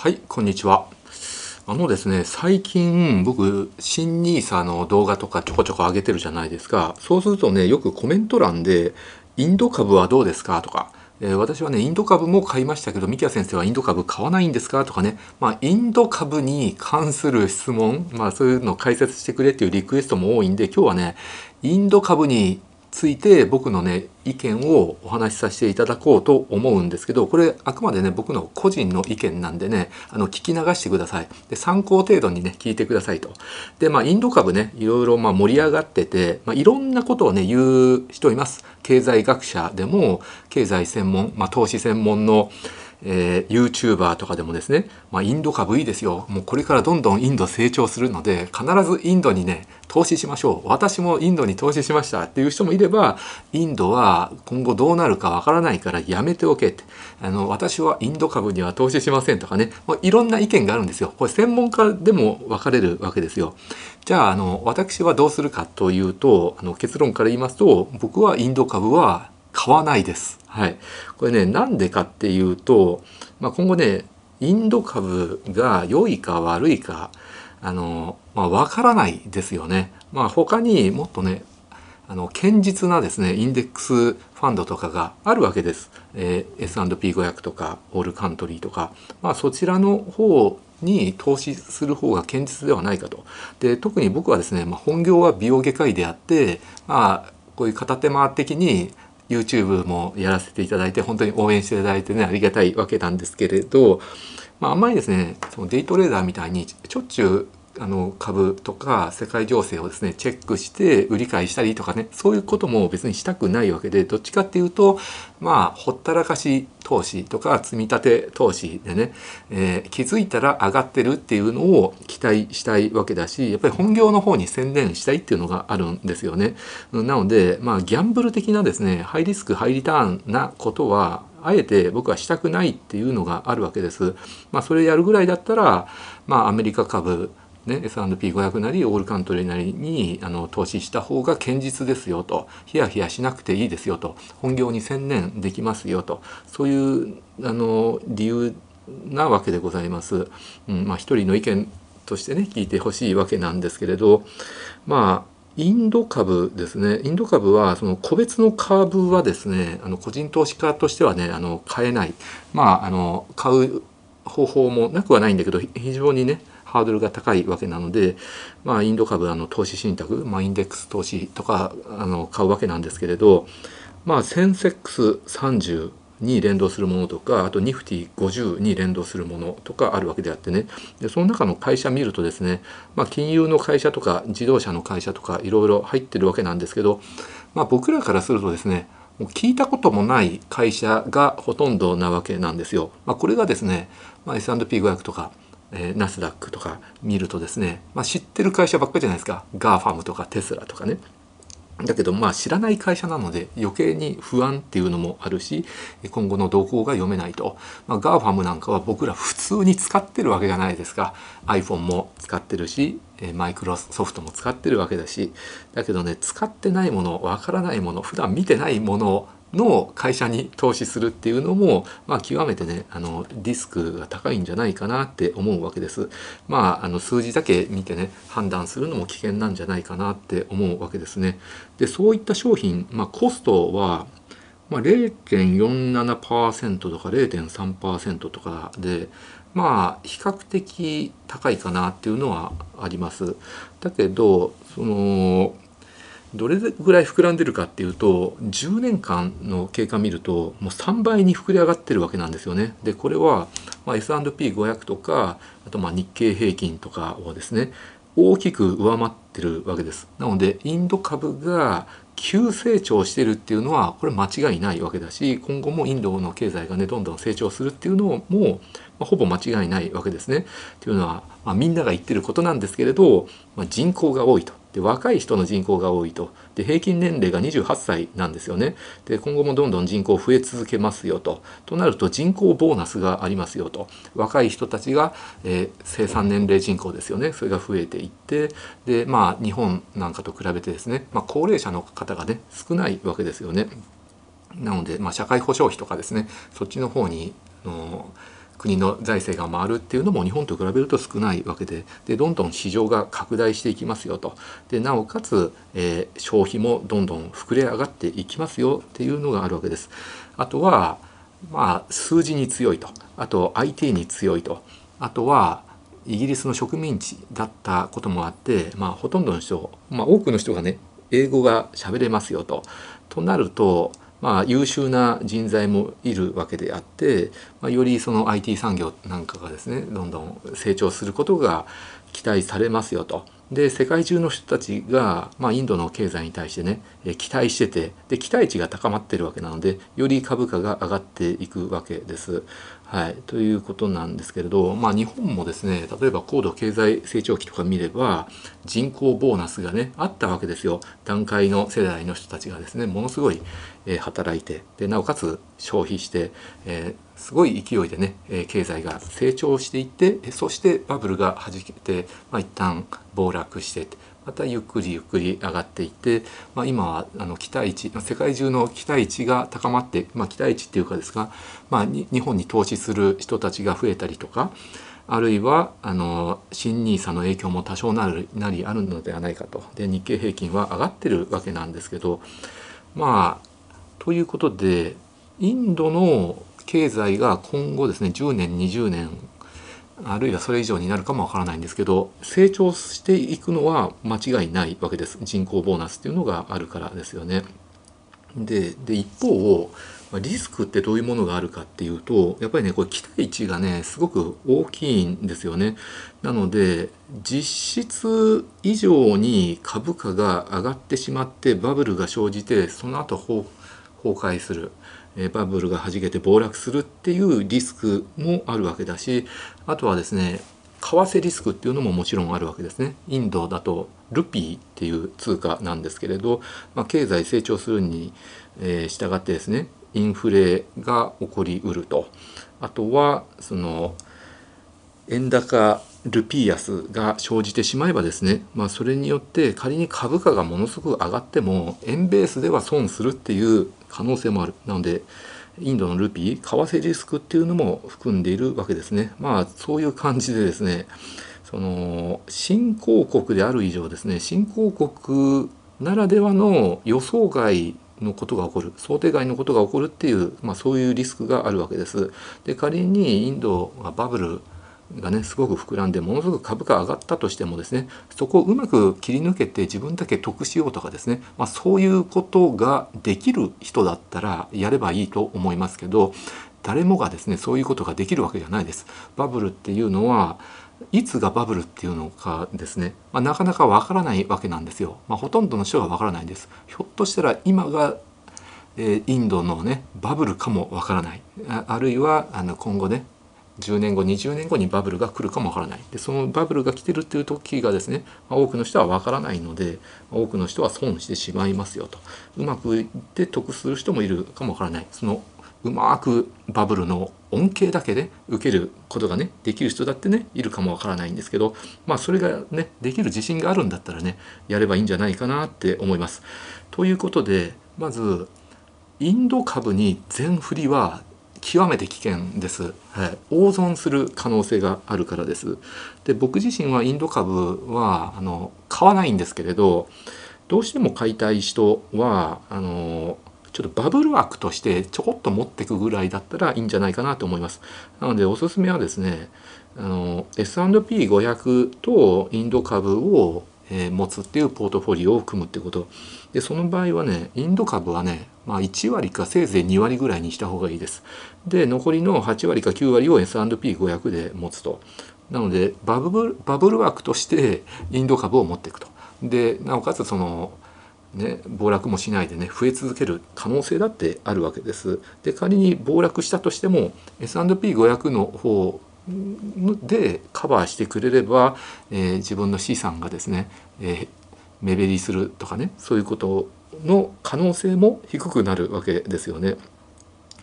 はい、こんにちは。あのですね、最近僕、新 nisa の動画とかちょこちょこ上げてるじゃないですか。そうするとね、よくコメント欄で、インド株はどうですかとか、えー、私はね、インド株も買いましたけど、三木谷先生はインド株買わないんですかとかね、まあ、インド株に関する質問、まあ、そういうのを解説してくれっていうリクエストも多いんで、今日はね、インド株について僕のね意見をお話しさせていただこうと思うんですけどこれあくまでね僕の個人の意見なんでねあの聞き流してくださいで参考程度にね聞いてくださいとでまあインド株ねいろいろま盛り上がってて、まあ、いろんなことをね言う人います経済学者でも経済専門、まあ、投資専門のえー、YouTuber とかでもですね、まあ、インド株いいですよもうこれからどんどんインド成長するので必ずインドにね投資しましょう私もインドに投資しましたっていう人もいればインドは今後どうなるかわからないからやめておけってあの私はインド株には投資しませんとかねもういろんな意見があるんですよこれ専門家でも分かれるわけですよじゃああの私はどうするかというとあの結論から言いますと僕はインド株は買わないです。はい、これねなんでかっていうと、まあ、今後ねインド株が良いか悪いかあの、まあ、分からないですよね。まあ、他にもっとねあの堅実なですねインデックスファンドとかがあるわけです、えー、S&P500 とかオールカントリーとか、まあ、そちらの方に投資する方が堅実ではないかとで特に僕はですね、まあ、本業は美容外科医であって、まあ、こういう片手間的に YouTube もやらせていただいて本当に応援していただいてねありがたいわけなんですけれど、まあ、あんまりですねそのデイトレーダーみたいにしょっちゅうあの株とか世界情勢をですねチェックして売り買いしたりとかねそういうことも別にしたくないわけでどっちかっていうとまあほったらかし投資とか積み立て投資でね、えー、気づいたら上がってるっていうのを期待したいわけだしやっぱり本業の方に専念したいっていうのがあるんですよね。なのでまあギャンブル的なですねハイリスクハイリターンなことはあえて僕はしたくないっていうのがあるわけです。まあ、それやるぐらいだったら、まあ、アメリカ株ね、S&P500 なりオールカントリーなりにあの投資した方が堅実ですよとヒヤヒヤしなくていいですよと本業に専念できますよとそういうあの理由なわけでございます。うんまあ、一人の意見としてね聞いてほしいわけなんですけれどまあインド株ですね。インド株は、その個別の株はですね、あの個人投資家としてはね、あの買えない。まあ、あの、買う方法もなくはないんだけど、非常にね、ハードルが高いわけなので、まあ、インド株あの投資信託、まあ、インデックス投資とかあの買うわけなんですけれど、まあ、センセックス30に連動するものとかあとニフティ50に連動するものとかあるわけであってねでその中の会社見るとですね、まあ、金融の会社とか自動車の会社とかいろいろ入ってるわけなんですけど、まあ、僕らからするとですねもう聞いたこともない会社がほとんどなわけなんですよ。まあ、これがですね、まあ、S&P500 とかえナスダックとか見るとですね、まあ、知ってる会社ばっかりじゃないですか GAFAM とかテスラとかねだけどまあ知らない会社なので余計に不安っていうのもあるし今後の動向が読めないと、ま a ガ fam。なんかは僕ら普通に使ってるわけじゃないですか iPhone も使ってるしマイクロソフトも使ってるわけだしだけどね使ってないものわからないもの普段見てないものをの会社に投資するっていうのも、まあ、極めてねあのリスクが高いんじゃないかなって思うわけです。まあ、あの数字だけ見てね判断するのも危険なんじゃないかなって思うわけですね。でそういった商品、まあ、コストは、まあ、0.47%とか0.3%とかで、まあ、比較的高いかなっていうのはあります。だけどそのどれぐらい膨らんでるかっていうと10年間の経過見るともう3倍に膨れ上がってるわけなんですよね。でこれは、まあ、S&P500 とかあとまあ日経平均とかをですね大きく上回ってるわけです。なのでインド株が急成長してるっていうのはこれ間違いないわけだし今後もインドの経済がねどんどん成長するっていうのももう、ほぼ間違いないわけですね。というのは、まあ、みんなが言ってることなんですけれど、まあ、人口が多いとで若い人の人口が多いとで平均年齢が28歳なんですよねで今後もどんどん人口増え続けますよととなると人口ボーナスがありますよと若い人たちが、えー、生産年齢人口ですよねそれが増えていってでまあ日本なんかと比べてですね、まあ、高齢者の方がね少ないわけですよねなので、まあ、社会保障費とかですねそっちの方にあのー国の財政が回るっていうのも日本と比べると少ないわけででどんどん市場が拡大していきますよとでなおかつ、えー、消費もどんどん膨れ上がっていきますよっていうのがあるわけです。あとは、まあ、数字に強いとあと IT に強いとあとはイギリスの植民地だったこともあって、まあ、ほとんどの人、まあ、多くの人がね英語が喋れますよと。となるとまあ、優秀な人材もいるわけであって、まあ、よりその IT 産業なんかがですねどんどん成長することが期待されますよと。で世界中の人たちが、まあ、インドの経済に対してね期待しててで期待値が高まってるわけなのでより株価が上がっていくわけです。はい、ということなんですけれど、まあ、日本もですね例えば高度経済成長期とか見れば人口ボーナスがねあったわけですよ段階の世代の人たちがですねものすごい、え働いてでなおかつ消費して、えーすごい勢いでね、え経済が成長していってそしてバブルがはじけて、まあ、一旦暴落してまたゆっくりゆっくり上がっていって、まあ、今はあの期待値世界中の期待値が高まって、まあ、期待値っていうかですが、まあ、日本に投資する人たちが増えたりとかあるいはあの新 nisa の影響も多少なりなりあるのではないかとで日経平均は上がってるわけなんですけどまあということでインドの経済が今後ですね10年20年あるいはそれ以上になるかもわからないんですけど成長していくのは間違いないわけです人口ボーナスっていうのがあるからですよね。でで一方リスクってどういうものがあるかっていうとやっぱりねこれ期待値がねすごく大きいんですよね。なので実質以上に株価が上がってしまってバブルが生じてその後崩崩壊する、えバブルが弾けて暴落するっていうリスクもあるわけだしあとはですね為替リスクっていうのももちろんあるわけですね。インドだとルピーっていう通貨なんですけれど、まあ、経済成長するに、えー、従ってですねインフレが起こりうるとあとはその円高ルピー安が生じてしまえばですね、まあ、それによって仮に株価がものすごく上がっても円ベースでは損するっていう可能性もあるなのでインドのルピー為替リスクっていうのも含んでいるわけですねまあそういう感じでですねその新興国である以上ですね新興国ならではの予想外のことが起こる想定外のことが起こるっていう、まあ、そういうリスクがあるわけです。で仮にインドがバブルがねすごく膨らんでものすごく株価上がったとしてもですねそこをうまく切り抜けて自分だけ得しようとかですね、まあ、そういうことができる人だったらやればいいと思いますけど誰もがですねそういうことができるわけじゃないです。バブルっていうのはいつがバブルっていうのかですね、まあ、なかなかわからないわけなんですよ。まあ、ほとんどの人がわからないんです。ひょっとしたら今がえインドのねバブルかもわからないああるいはあの今後ね10年後20年後にバブルが来るかもわからないでそのバブルが来てるっていう時がですね多くの人はわからないので多くの人は損してしまいますよとうまくいって得する人もいるかもわからないそのうまくバブルの恩恵だけで受けることがねできる人だってねいるかもわからないんですけどまあそれがねできる自信があるんだったらねやればいいんじゃないかなって思います。ということでまずインド株に全振りは極めて危険です、はい、大損する可能性があるからですで僕自身はインド株はあの買わないんですけれどどうしても買いたい人はあのちょっとバブル枠としてちょこっと持ってくぐらいだったらいいんじゃないかなと思いますなのでおすすめはですねあの S&P500 とインド株をえ持つっていうポートフォリオを組むってことでその場合はねインド株はねまあ、1割かせいぜい2割ぐらいにした方がいいです。で、残りの8割か9割を S&P500 で持つと。なのでバブル、バブル枠としてインド株を持っていくと。で、なおかつその、ね、暴落もしないでね増え続ける可能性だってあるわけです。で仮に暴落したとしても S&P500 の方でカバーしてくれれば、えー、自分の資産がですね、えー、目減りするとかねそういうことの可能性も低くなるわけですよね。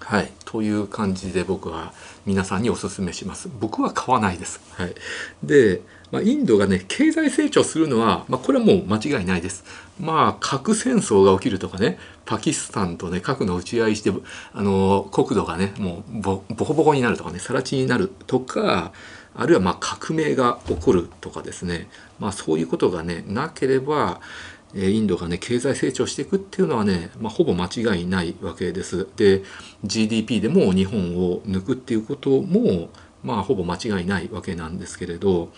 はい、という感じで僕は皆さんにお勧めします。僕は買わないです。はい、で、まあ、インドがね経済成長するのは、まあ、これはもう間違いないです。まあ核戦争が起きるとかねパキスタンとね核の打ち合いしてあの国土がねもうボコボコになるとかね更地になるとかあるいはま革命が起こるとかですね、まあ、そういうことがねなければインドがね経済成長していくっていうのはね、まあ、ほぼ間違いないわけです。で GDP でも日本を抜くっていうこともまあほぼ間違いないわけなんですけれど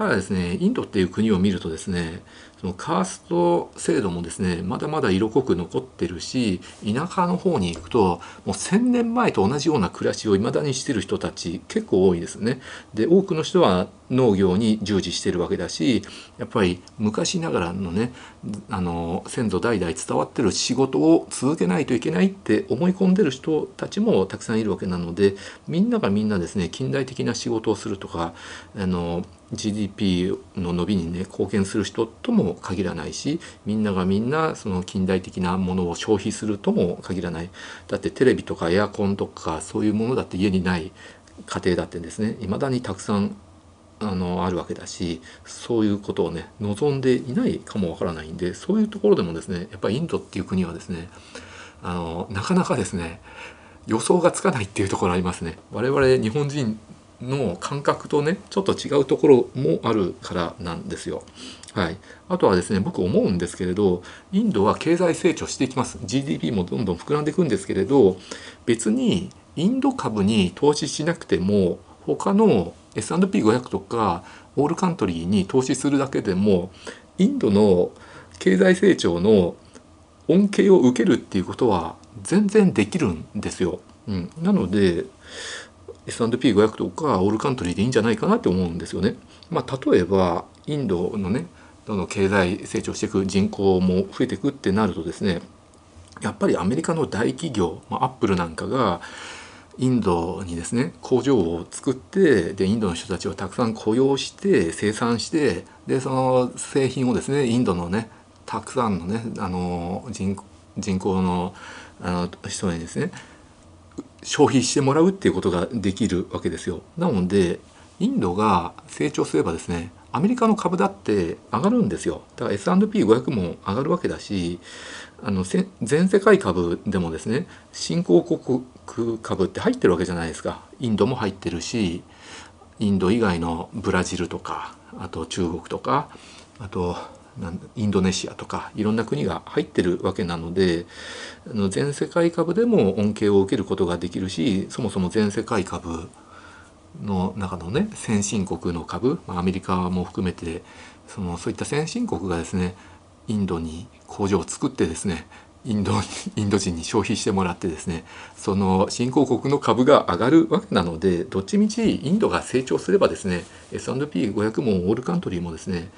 ただですねインドっていう国を見るとですねそのカースト制度もですねまだまだ色濃く残ってるし田舎の方に行くともう1,000年前と同じような暮らしを未だにしてる人たち結構多いですね。で多くの人は農業に従事してるわけだしやっぱり昔ながらのねあの先祖代々伝わってる仕事を続けないといけないって思い込んでる人たちもたくさんいるわけなのでみんながみんなですね近代的な仕事をするとかあの GDP の伸びにね貢献する人とも限らないしみんながみんなその近代的なものを消費するとも限らないだってテレビとかエアコンとかそういうものだって家にない家庭だってですね未だにたくさんあのあるわけだしそういうことをね望んでいないかもわからないんでそういうところでもですねやっぱりインドっていう国はですねあのなかなかですね予想がつかないっていうところありますね。我々日本人の感覚とねちょっと違うところもあるからなんですよ。はい、あとはですね僕思うんですけれどインドは経済成長していきます GDP もどんどん膨らんでいくんですけれど別にインド株に投資しなくても他の S&P500 とかオールカントリーに投資するだけでもインドの経済成長の恩恵を受けるっていうことは全然できるんですよ。うん、なので S&P500 とかオールカントリーでいいんじゃないかなって思うんですよね。まあ、例えばインドのねどの経済成長していく人口も増えていくってなるとですねやっぱりアメリカの大企業、まあ、アップルなんかがインドにですね工場を作ってでインドの人たちをたくさん雇用して生産してでその製品をですねインドのねたくさんのねあの人口のあの人にですね消費してもらうっていうことができるわけですよ。なのでインドが成長すればですねアメリカの株だって上がるんですよ。だから S&P500 も上がるわけだし、あの全世界株でもですね、新興国株って入ってるわけじゃないですか。インドも入ってるし、インド以外のブラジルとか、あと中国とか、あとインドネシアとかいろんな国が入ってるわけなので全世界株でも恩恵を受けることができるしそもそも全世界株の中のね先進国の株アメリカも含めてそのそういった先進国がですねインドに工場を作ってですねインドインド人に消費してもらってですねその新興国の株が上がるわけなのでどっちみちインドが成長すればですね S&P500 もオールカントリーもですね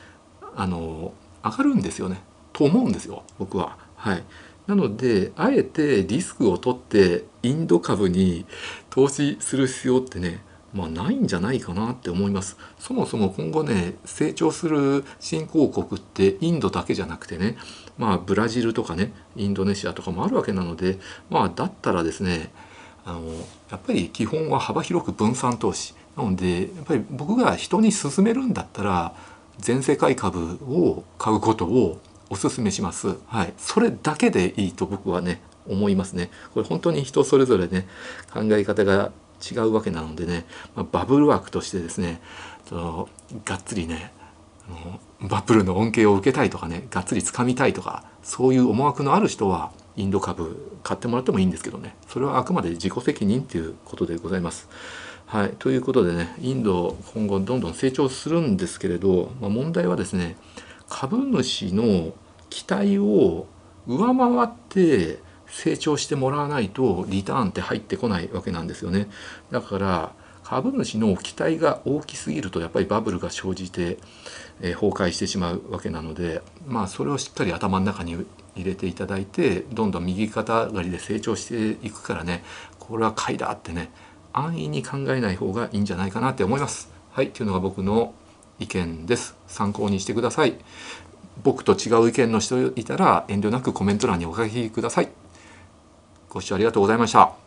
あの上がるんですよねと思うんですよ僕は。はい、なのであえてリスクを取ってインド株に投資する必要ってねまあ、ないんじゃないかなって思います。そもそも今後ね、成長する新興国ってインドだけじゃなくてね、まあ、ブラジルとかね、インドネシアとかもあるわけなので、まあ、だったらですね、あの、やっぱり基本は幅広く分散投資。なので、やっぱり僕が人に勧めるんだったら、全世界株を買うことをお勧めします。はい、それだけでいいと僕はね思いますね。これ本当に人それぞれね考え方が違うわけなのでね、まあ、バブル枠としてですねそのがっつりねバブルの恩恵を受けたいとかねがっつりつかみたいとかそういう思惑のある人はインド株買ってもらってもいいんですけどねそれはあくまで自己責任っていうことでございます。はい、ということでねインド今後どんどん成長するんですけれど、まあ、問題はですね株主の期待を上回って成長してもらわないとリターンって入ってこないわけなんですよねだから株主の期待が大きすぎるとやっぱりバブルが生じて、えー、崩壊してしまうわけなのでまあそれをしっかり頭の中に入れていただいてどんどん右肩上がりで成長していくからねこれは買いだってね安易に考えない方がいいんじゃないかなって思います。はい、というのが僕の意見です。参考にしてください。僕と違う意見の人いたら遠慮なくコメント欄にお書きください。ご視聴ありがとうございました。